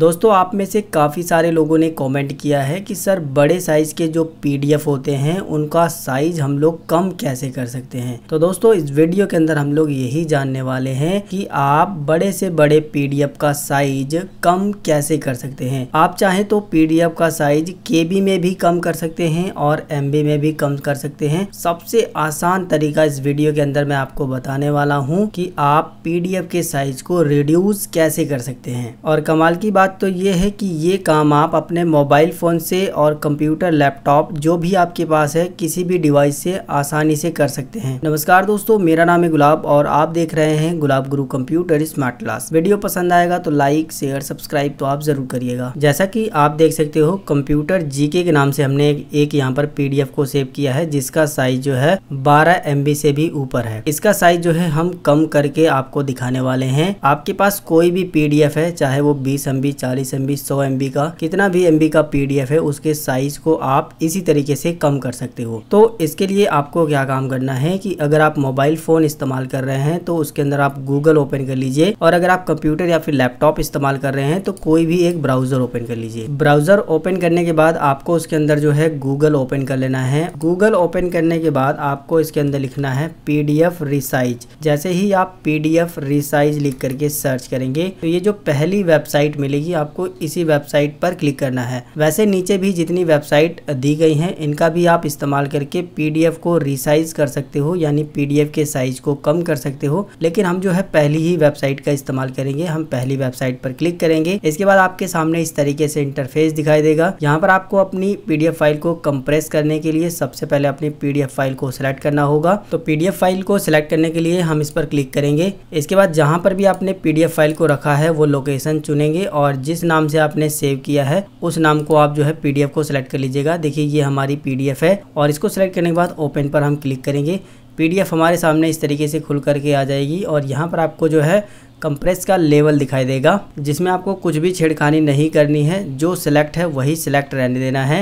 दोस्तों आप में से काफ़ी सारे लोगों ने कमेंट किया है कि सर बड़े साइज़ के जो पीडीएफ होते हैं उनका साइज़ हम लोग कम कैसे कर सकते हैं तो दोस्तों इस वीडियो के अंदर हम लोग यही जानने वाले हैं कि आप बड़े से बड़े पीडीएफ का साइज कम कैसे कर सकते हैं आप चाहें तो पीडीएफ का साइज के में भी कम कर सकते हैं और एम में भी कम कर सकते हैं सबसे आसान तरीका इस वीडियो के अंदर मैं आपको बताने वाला हूँ कि आप पी के साइज को रिड्यूस कैसे कर सकते हैं और कमाल की बात बात तो ये है कि ये काम आप अपने मोबाइल फ़ोन से और कंप्यूटर लैपटॉप जो भी आपके पास है किसी भी डिवाइस से आसानी से कर सकते हैं नमस्कार दोस्तों मेरा नाम है गुलाब और आप देख रहे हैं गुलाब गुरु कंप्यूटर स्मार्ट क्लास वीडियो पसंद आएगा तो लाइक शेयर सब्सक्राइब तो आप ज़रूर करिएगा जैसा कि आप देख सकते हो कंप्यूटर जीके के नाम से हमने एक यहाँ पर पी को सेव किया है जिसका साइज जो है बारह एम से भी ऊपर है इसका साइज जो है हम कम करके आपको दिखाने वाले हैं आपके पास कोई भी पीडीएफ है चाहे वो बीस एम बी चालीस एम बी सौ एम बी का कितना भी एम बी का पी डी एफ है उसके साइज को आप इसी तरीके से कम कर सकते हो तो इसके लिए आपको क्या काम करना है कि अगर आप मोबाइल फ़ोन इस्तेमाल कर रहे हैं तो उसके अंदर आप गूगल ओपन कर लीजिए और अगर आप कंप्यूटर या फिर लैपटॉप इस्तेमाल कर रहे हैं तो कोई भी एक ब्राउज़र ओपन कर लीजिए ब्राउज़र ओपन करने के बाद आपको उसके अंदर जो है गूगल ओपन कर लेना है गूगल ओपन करने के बाद आपको इसके अंदर लिखना है पी डी एफ रिसाइज जैसे ही आप पी डी एफ रिसाइज लिख करके सर्च करेंगे तो ये जो पहली वेबसाइट मिले मिलेगी आपको इसी वेबसाइट पर क्लिक करना है वैसे नीचे भी जितनी वेबसाइट दी गई हैं इनका भी आप इस्तेमाल करके पीडीएफ को रिसाइज कर सकते हो यानी पीडीएफ के साइज को कम कर सकते हो लेकिन हम जो है पहली ही वेबसाइट का इस्तेमाल करेंगे हम पहली वेबसाइट पर क्लिक करेंगे इसके बाद आपके सामने इस तरीके से इंटरफेस दिखाई देगा यहाँ पर आपको अपनी पीडीएफ फाइल को कंप्रेस करने के लिए सबसे पहले अपनी पीडीएफ फाइल को सिलेक्ट करना होगा तो पीडीएफ फाइल को सिलेक्ट करने के लिए हम इस पर क्लिक करेंगे इसके बाद जहां पर भी आपने पीडीएफ फाइल को रखा है वो लोकेशन चुनेंगे और और जिस नाम से आपने सेव किया है उस नाम को आप जो है पी को सिलेक्ट कर लीजिएगा देखिए ये हमारी पी है और इसको सिलेक्ट करने के बाद ओपन पर हम क्लिक करेंगे पीडीएफ हमारे सामने इस तरीके से खुल करके आ जाएगी और यहाँ पर आपको जो है कंप्रेस का लेवल दिखाई देगा जिसमें आपको कुछ भी छेड़खानी नहीं करनी है जो सिलेक्ट है वही सिलेक्ट रहने देना है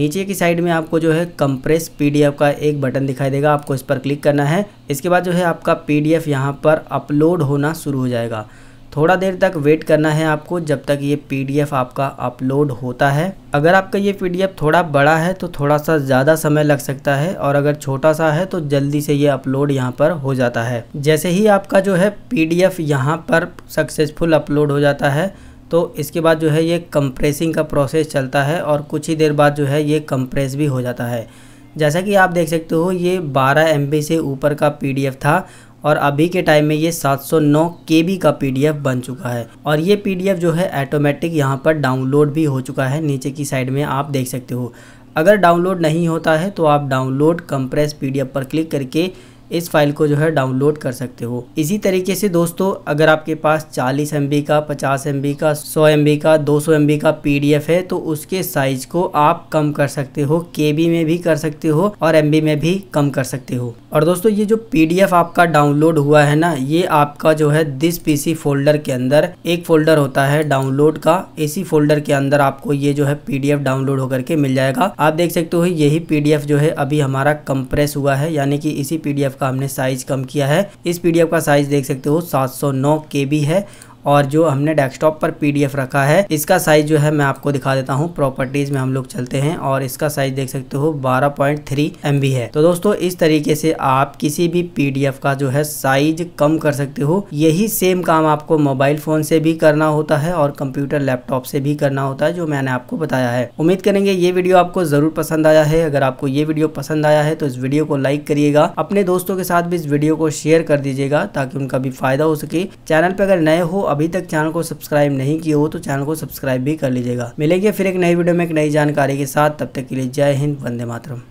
नीचे की साइड में आपको जो है कंप्रेस पीडीएफ का एक बटन दिखाई देगा आपको इस पर क्लिक करना है इसके बाद जो है आपका पीडीएफ यहाँ पर अपलोड होना शुरू हो जाएगा थोड़ा देर तक वेट करना है आपको जब तक ये पीडीएफ आपका अपलोड होता है अगर आपका ये पीडीएफ थोड़ा बड़ा है तो थोड़ा सा ज़्यादा समय लग सकता है और अगर छोटा सा है तो जल्दी से ये अपलोड यहाँ पर हो जाता है जैसे ही आपका जो है पीडीएफ यहाँ पर सक्सेसफुल अपलोड हो जाता है तो इसके बाद जो है ये कंप्रेसिंग का प्रोसेस चलता है और कुछ ही देर बाद जो है ये कंप्रेस भी हो जाता है जैसा कि आप देख सकते हो ये 12 एम से ऊपर का पी था और अभी के टाइम में ये 709 केबी का पीडीएफ बन चुका है और ये पीडीएफ जो है ऑटोमेटिक यहाँ पर डाउनलोड भी हो चुका है नीचे की साइड में आप देख सकते हो अगर डाउनलोड नहीं होता है तो आप डाउनलोड कंप्रेस पीडीएफ पर क्लिक करके इस फाइल को जो है डाउनलोड कर सकते हो इसी तरीके से दोस्तों अगर आपके पास चालीस एम का पचास एम का सौ एम का दो सौ का पी है तो उसके साइज को आप कम कर सकते हो के में भी कर सकते हो और एम में भी कम कर सकते हो और दोस्तों ये जो पी आपका डाउनलोड हुआ है ना ये आपका जो है दिस पीसी फोल्डर के अंदर एक फोल्डर होता है डाउनलोड का इसी फोल्डर के अंदर आपको ये जो है पीडीएफ डाउनलोड होकर के मिल जाएगा आप देख सकते हो यही एफ जो है अभी हमारा कंप्रेस हुआ है यानी कि इसी पीडीएफ का हमने साइज कम किया है इस पीडीएफ का साइज देख सकते हो 709 बी है और जो हमने डेस्कटॉप पर पीडीएफ रखा है इसका साइज जो है मैं आपको दिखा देता हूँ प्रॉपर्टीज में हम लोग चलते हैं और इसका साइज देख सकते हो 12.3 पॉइंट है तो दोस्तों इस तरीके से आप किसी भी पीडीएफ का जो है साइज कम कर सकते हो यही सेम काम आपको मोबाइल फोन से भी करना होता है और कंप्यूटर लैपटॉप से भी करना होता है जो मैंने आपको बताया है उम्मीद करेंगे ये वीडियो आपको जरूर पसंद आया है अगर आपको ये वीडियो पसंद आया है तो इस वीडियो को लाइक करिएगा अपने दोस्तों के साथ भी इस वीडियो को शेयर कर दीजिएगा ताकि उनका भी फायदा हो सके चैनल पर अगर नए हो अभी तक चैनल को सब्सक्राइब नहीं किया हो तो चैनल को सब्सक्राइब भी कर लीजिएगा मिलेगी फिर एक नई वीडियो में एक नई जानकारी के साथ तब तक के लिए जय हिंद वंदे मातरम